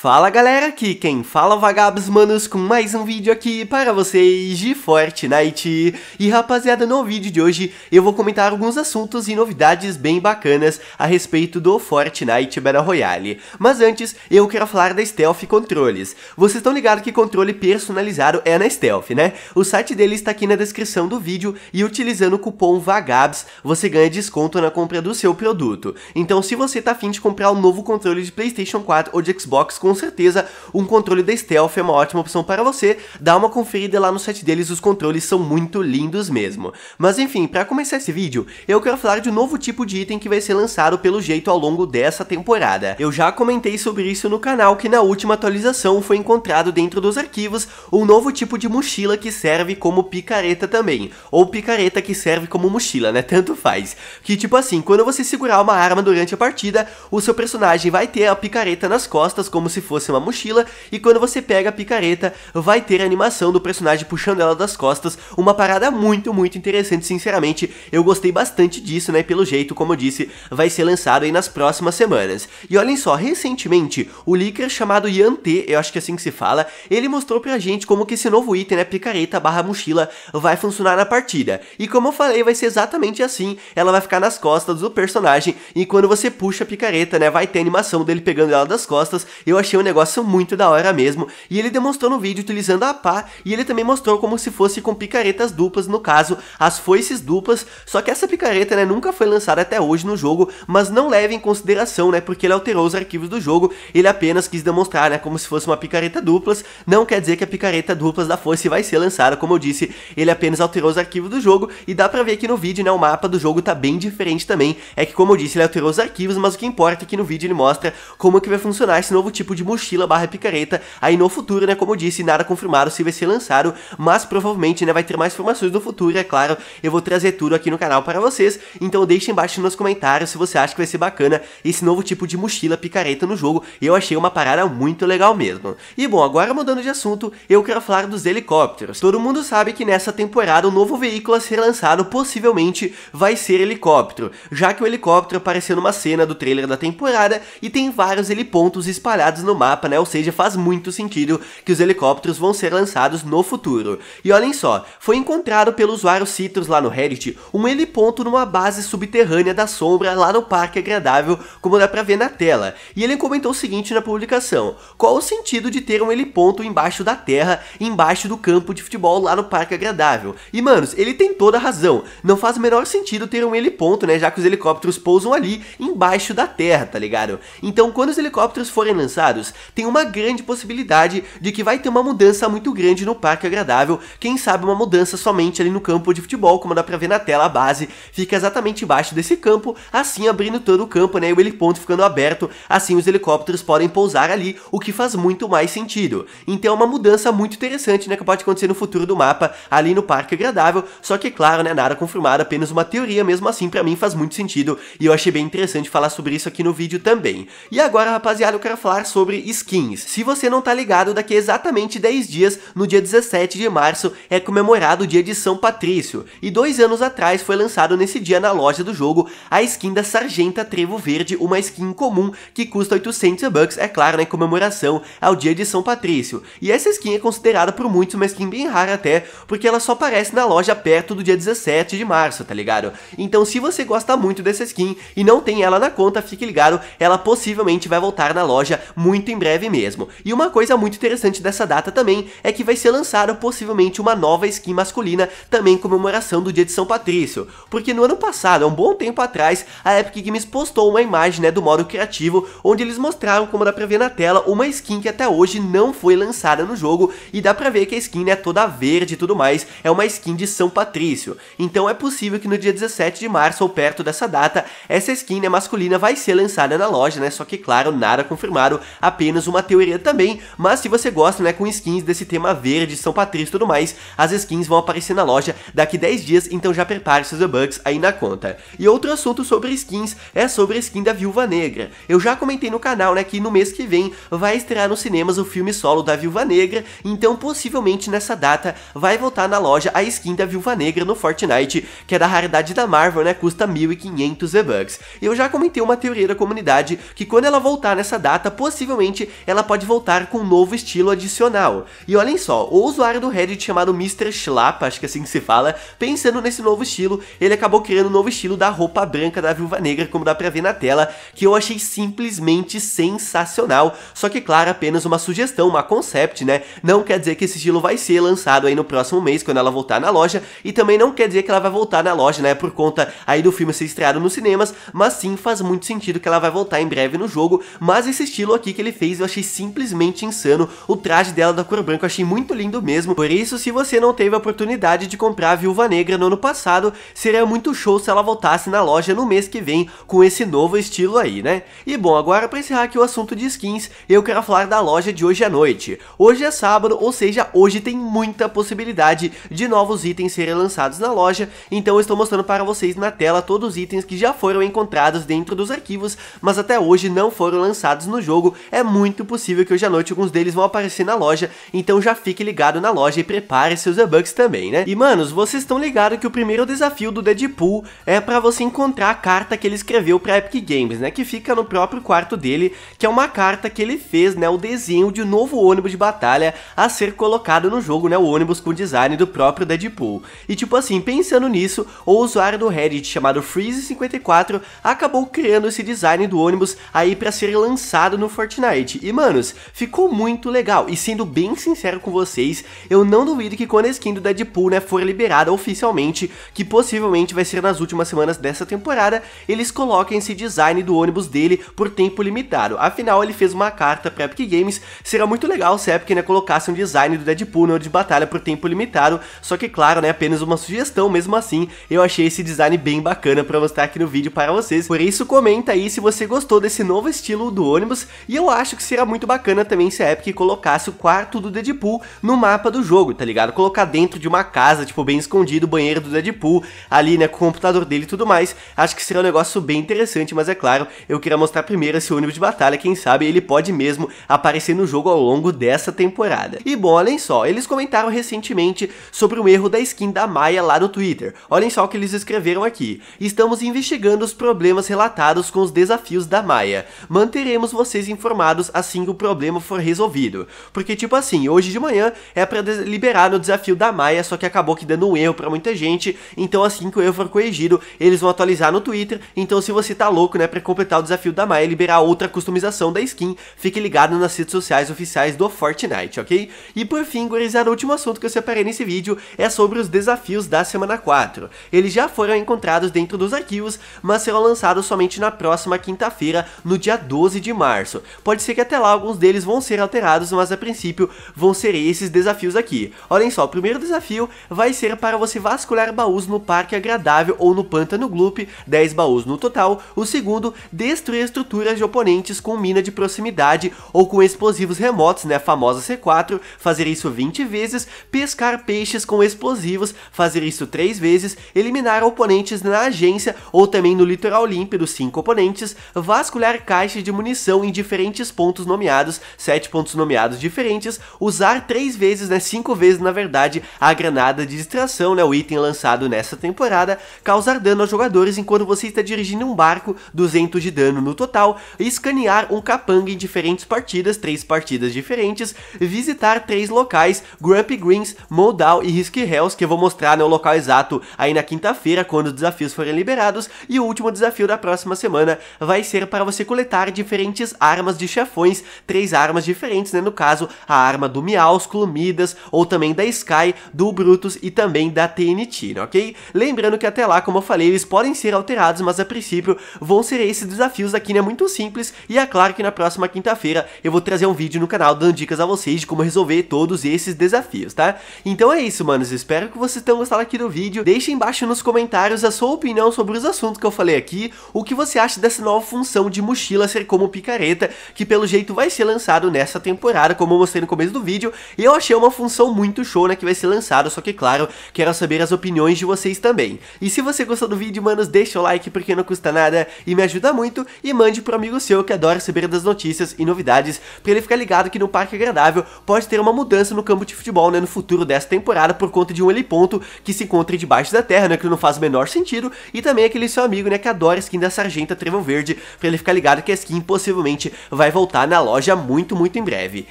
Fala galera, aqui quem fala é Vagabos Manos com mais um vídeo aqui para vocês de Fortnite. E rapaziada, no vídeo de hoje eu vou comentar alguns assuntos e novidades bem bacanas a respeito do Fortnite Battle Royale. Mas antes, eu quero falar da Stealth Controles. Vocês estão ligados que controle personalizado é na Stealth, né? O site dele está aqui na descrição do vídeo e utilizando o cupom Vagabs você ganha desconto na compra do seu produto. Então se você tá afim de comprar o um novo controle de Playstation 4 ou de Xbox com com certeza um controle da Stealth é uma ótima opção para você, dá uma conferida lá no site deles, os controles são muito lindos mesmo. Mas enfim, para começar esse vídeo, eu quero falar de um novo tipo de item que vai ser lançado pelo jeito ao longo dessa temporada. Eu já comentei sobre isso no canal que na última atualização foi encontrado dentro dos arquivos um novo tipo de mochila que serve como picareta também, ou picareta que serve como mochila, né, tanto faz. Que tipo assim, quando você segurar uma arma durante a partida, o seu personagem vai ter a picareta nas costas como se se fosse uma mochila, e quando você pega a picareta, vai ter a animação do personagem puxando ela das costas, uma parada muito, muito interessante, sinceramente, eu gostei bastante disso, né, pelo jeito, como eu disse, vai ser lançado aí nas próximas semanas. E olhem só, recentemente, o leaker chamado Yante, eu acho que é assim que se fala, ele mostrou pra gente como que esse novo item, né, picareta barra mochila, vai funcionar na partida. E como eu falei, vai ser exatamente assim, ela vai ficar nas costas do personagem, e quando você puxa a picareta, né, vai ter a animação dele pegando ela das costas, eu achei um negócio muito da hora mesmo, e ele demonstrou no vídeo utilizando a pá, e ele também mostrou como se fosse com picaretas duplas, no caso, as foices duplas, só que essa picareta, né, nunca foi lançada até hoje no jogo, mas não leve em consideração, né, porque ele alterou os arquivos do jogo, ele apenas quis demonstrar, né, como se fosse uma picareta duplas, não quer dizer que a picareta duplas da foice vai ser lançada, como eu disse, ele apenas alterou os arquivos do jogo, e dá pra ver aqui no vídeo, né, o mapa do jogo tá bem diferente também, é que como eu disse, ele alterou os arquivos, mas o que importa é que no vídeo ele mostra como que vai funcionar esse novo tipo tipo de mochila barra picareta. Aí no futuro, né, como eu disse, nada confirmado se vai ser lançado, mas provavelmente, né, vai ter mais informações no futuro, é claro. Eu vou trazer tudo aqui no canal para vocês, então deixe embaixo nos comentários se você acha que vai ser bacana esse novo tipo de mochila picareta no jogo. Eu achei uma parada muito legal mesmo. E bom, agora mudando de assunto, eu quero falar dos helicópteros. Todo mundo sabe que nessa temporada o novo veículo a ser lançado possivelmente vai ser helicóptero, já que o helicóptero apareceu numa cena do trailer da temporada e tem vários helipontos espalhados no mapa, né? Ou seja, faz muito sentido que os helicópteros vão ser lançados no futuro. E olhem só, foi encontrado pelo usuário Citrus lá no Reddit um heliponto numa base subterrânea da sombra lá no Parque Agradável, como dá pra ver na tela. E ele comentou o seguinte na publicação: qual o sentido de ter um heliponto embaixo da terra, embaixo do campo de futebol lá no Parque Agradável? E manos, ele tem toda a razão. Não faz o menor sentido ter um heliponto, né? Já que os helicópteros pousam ali embaixo da terra, tá ligado? Então, quando os helicópteros forem lançados, resultados, tem uma grande possibilidade de que vai ter uma mudança muito grande no Parque Agradável, quem sabe uma mudança somente ali no campo de futebol, como dá pra ver na tela, a base fica exatamente embaixo desse campo, assim abrindo todo o campo, né, e o heliponto ficando aberto, assim os helicópteros podem pousar ali, o que faz muito mais sentido. Então é uma mudança muito interessante, né, que pode acontecer no futuro do mapa, ali no Parque Agradável, só que, claro, né, nada confirmado, apenas uma teoria, mesmo assim, pra mim faz muito sentido, e eu achei bem interessante falar sobre isso aqui no vídeo também. E agora, rapaziada, eu quero falar sobre sobre skins. Se você não tá ligado, daqui a exatamente 10 dias, no dia 17 de março, é comemorado o dia de São Patrício, e dois anos atrás foi lançado nesse dia na loja do jogo a skin da Sargenta Trevo Verde, uma skin comum que custa 800 bucks, é claro, na né, comemoração ao dia de São Patrício. E essa skin é considerada por muitos uma skin bem rara até, porque ela só aparece na loja perto do dia 17 de março, tá ligado? Então se você gosta muito dessa skin e não tem ela na conta, fique ligado, ela possivelmente vai voltar na loja muito muito em breve mesmo. E uma coisa muito interessante dessa data também é que vai ser lançada possivelmente uma nova skin masculina, também em comemoração do dia de São Patrício, porque no ano passado, há um bom tempo atrás, a Epic Games postou uma imagem né, do modo criativo, onde eles mostraram como dá pra ver na tela uma skin que até hoje não foi lançada no jogo, e dá pra ver que a skin né, é né, toda verde e tudo mais, é uma skin de São Patrício. Então é possível que no dia 17 de março, ou perto dessa data, essa skin né, masculina vai ser lançada na loja, né? Só que claro, nada confirmado, apenas uma teoria também, mas se você gosta, né, com skins desse tema verde, São Patrício e tudo mais, as skins vão aparecer na loja daqui 10 dias, então já prepare seus bucks aí na conta. E outro assunto sobre skins é sobre a skin da Viúva Negra. Eu já comentei no canal, né, que no mês que vem vai estrear nos cinemas o filme solo da Viúva Negra, então possivelmente nessa data vai voltar na loja a skin da Viúva Negra no Fortnite, que é da raridade da Marvel, né, custa 1.500 V-Bucks. Eu já comentei uma teoria da comunidade que quando ela voltar nessa data, possivelmente possivelmente ela pode voltar com um novo estilo adicional. E olhem só, o usuário do Reddit chamado Mr. Schlapp, acho que é assim que se fala, pensando nesse novo estilo, ele acabou criando um novo estilo da roupa branca da Viúva Negra, como dá pra ver na tela, que eu achei simplesmente sensacional. Só que, claro, apenas uma sugestão, uma concept, né? Não quer dizer que esse estilo vai ser lançado aí no próximo mês, quando ela voltar na loja, e também não quer dizer que ela vai voltar na loja, né? Por conta aí do filme ser estreado nos cinemas, mas sim faz muito sentido que ela vai voltar em breve no jogo, mas esse estilo aqui aqui que ele fez eu achei simplesmente insano. O traje dela da cor branca eu achei muito lindo mesmo. Por isso, se você não teve a oportunidade de comprar a Viúva Negra no ano passado, seria muito show se ela voltasse na loja no mês que vem com esse novo estilo aí, né? E bom, agora para encerrar aqui o assunto de skins, eu quero falar da loja de hoje à noite. Hoje é sábado, ou seja, hoje tem muita possibilidade de novos itens serem lançados na loja, então eu estou mostrando para vocês na tela todos os itens que já foram encontrados dentro dos arquivos, mas até hoje não foram lançados no jogo, é muito possível que hoje à noite alguns deles vão aparecer na loja, então já fique ligado na loja e prepare seus V-Bucks também, né? E manos, vocês estão ligados que o primeiro desafio do Deadpool é para você encontrar a carta que ele escreveu pra Epic Games, né? Que fica no próprio quarto dele, que é uma carta que ele fez, né? O desenho de um novo ônibus de batalha a ser colocado no jogo, né? O ônibus com o design do próprio Deadpool. E tipo assim, pensando nisso, o usuário do Reddit chamado Freeze54 acabou criando esse design do ônibus aí para ser lançado no Fortnite Fortnite. E, manos, ficou muito legal. E sendo bem sincero com vocês, eu não duvido que quando a skin do Deadpool, né, for liberada oficialmente, que possivelmente vai ser nas últimas semanas dessa temporada, eles coloquem esse design do ônibus dele por tempo limitado. Afinal, ele fez uma carta pra Epic Games, será muito legal se a Epic, né, colocasse um design do Deadpool no de batalha por tempo limitado, só que, claro, né, apenas uma sugestão, mesmo assim, eu achei esse design bem bacana pra mostrar aqui no vídeo para vocês. Por isso, comenta aí se você gostou desse novo estilo do ônibus, e eu acho que seria muito bacana também se a Epic colocasse o quarto do Deadpool no mapa do jogo, tá ligado? Colocar dentro de uma casa, tipo, bem escondido, o banheiro do Deadpool, ali, né, com o computador dele e tudo mais. Acho que seria um negócio bem interessante, mas é claro, eu queria mostrar primeiro esse ônibus de batalha, quem sabe ele pode mesmo aparecer no jogo ao longo dessa temporada. E bom, olhem só, eles comentaram recentemente sobre o erro da skin da Maia lá no Twitter. Olhem só o que eles escreveram aqui. Estamos investigando os problemas relatados com os desafios da Maia. Manteremos vocês informados informados assim que o problema for resolvido. Porque, tipo assim, hoje de manhã é para liberar no desafio da Maia, só que acabou que dando um erro para muita gente. Então, assim que o erro for corrigido, eles vão atualizar no Twitter. Então, se você tá louco, né, pra completar o desafio da Maia e liberar outra customização da skin, fique ligado nas redes sociais oficiais do Fortnite, ok? E por fim, gurizada, o último assunto que eu separei nesse vídeo é sobre os desafios da semana 4. Eles já foram encontrados dentro dos arquivos, mas serão lançados somente na próxima quinta-feira, no dia 12 de março. Pode ser que até lá alguns deles vão ser alterados, mas a princípio vão ser esses desafios aqui. Olhem só, o primeiro desafio vai ser para você vasculhar baús no Parque Agradável ou no Pântano Gloop, 10 baús no total. O segundo, destruir estruturas de oponentes com mina de proximidade ou com explosivos remotos, né, a famosa C4, fazer isso 20 vezes, pescar peixes com explosivos, fazer isso 3 vezes, eliminar oponentes na agência ou também no litoral límpido, 5 oponentes, vasculhar caixas de munição em diferentes diferentes pontos nomeados, sete pontos nomeados diferentes, usar três vezes, né, cinco vezes na verdade, a granada de distração, né, o item lançado nessa temporada, causar dano aos jogadores enquanto você está dirigindo um barco, 200 de dano no total, escanear um capanga em diferentes partidas, três partidas diferentes, visitar três locais, Grumpy Greens, Modal e Risky Hells, que eu vou mostrar no né, o local exato aí na quinta-feira, quando os desafios forem liberados, e o último desafio da próxima semana vai ser para você coletar diferentes armas de chefões, três armas diferentes, né? No caso, a arma do Miaúsculo, Midas, ou também da Sky, do Brutus e também da TNT, né? ok? Lembrando que até lá, como eu falei, eles podem ser alterados, mas a princípio vão ser esses desafios aqui, né? Muito simples, e é claro que na próxima quinta-feira eu vou trazer um vídeo no canal dando dicas a vocês de como resolver todos esses desafios, tá? Então é isso, manos, espero que vocês tenham gostado aqui do vídeo, deixe embaixo nos comentários a sua opinião sobre os assuntos que eu falei aqui, o que você acha dessa nova função de mochila ser como picareta que pelo jeito vai ser lançado nessa temporada, como eu mostrei no começo do vídeo, e eu achei uma função muito né, que vai ser lançada, só que claro, quero saber as opiniões de vocês também. E se você gostou do vídeo, manos, deixa o like porque não custa nada e me ajuda muito, e mande pro amigo seu que adora saber das notícias e novidades, pra ele ficar ligado que no Parque Agradável pode ter uma mudança no campo de futebol, né, no futuro dessa temporada, por conta de um heliponto que se encontra debaixo da terra, né, que não faz o menor sentido, e também aquele seu amigo, né, que adora a skin da Sargenta Trevo Verde, pra ele ficar ligado que a skin possivelmente vai voltar na loja muito, muito em breve.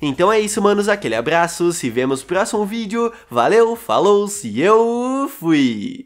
Então é isso, manos, aquele abraço, se vemos no próximo vídeo, valeu, falou, se eu fui!